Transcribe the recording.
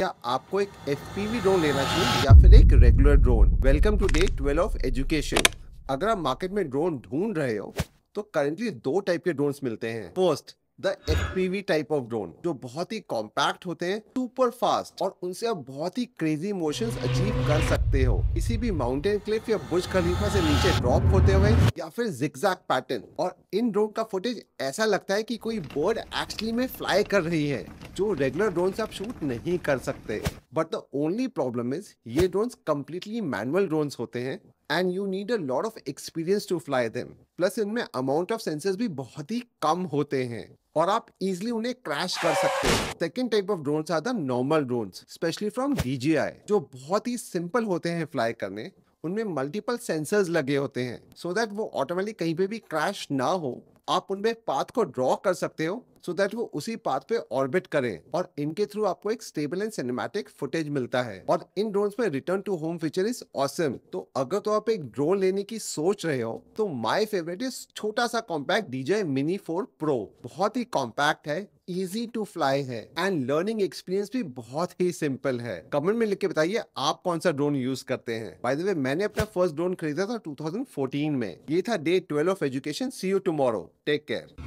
क्या आपको एक एफ ड्रोन लेना चाहिए या फिर एक regular drone welcome to day twelve of education अगर आप मार्केट में ड्रोन ढूंढ रहे हो तो करेंटली दो टाइप के ड्रोन मिलते हैं first the V type of drone जो बहुत ही कॉम्पैक्ट होते हैं सुपर फास्ट और उनसे आप बहुत ही क्रेजी मोशन अचीव कर सकते हो किसी भी माउंटेन क्लिफ या बुर्ज खलीफा से नीचे ड्रॉप होते हुए या फिर जिक्जैक पैटर्न और इन ड्रोन का फुटेज ऐसा लगता है कि कोई बर्ड एक्चुअली में फ्लाई कर रही है जो रेगुलर ड्रोन से आप शूट नहीं कर सकते but the only problem is ये ड्रोन कम्प्लीटली मैनुअल ड्रोन होते हैं and you need a lot of experience to fly them plus इनमें अमाउंट ऑफ सेंसर्स भी बहुत ही कम होते हैं और आप इजिली उन्हें क्रैश कर सकते हैं second type of drone are the normal drone specially from DJI जो बहुत ही सिंपल होते हैं फ्लाई करने उनमें मल्टीपल सेंसर्स लगे होते हैं सो so दैट वो ऑटोमेटिक कहीं पे भी क्रैश ना हो आप उनमें पाथ को ड्रॉ कर सकते हो सो so दैट वो उसी पाथ पे ऑर्बिट करें और इनके थ्रू आपको एक स्टेबल एंड सिनेमैटिक फुटेज मिलता है और इन ड्रोन में return to home feature is awesome तो अगर तो आप एक ड्रोन लेने की सोच रहे हो तो माय फेवरेट इज छोटा सा compact DJI mini four pro बहुत ही कॉम्पैक्ट है इजी टू फ्लाई है एंड लर्निंग एक्सपीरियंस भी बहुत ही सिंपल है कमेंट में लिख के बताइए आप कौन सा ड्रोन यूज करते हैं बाय द वे मैंने अपना फर्स्ट ड्रोन खरीदा था 2014 में ये था day 12 of education see you tomorrow take care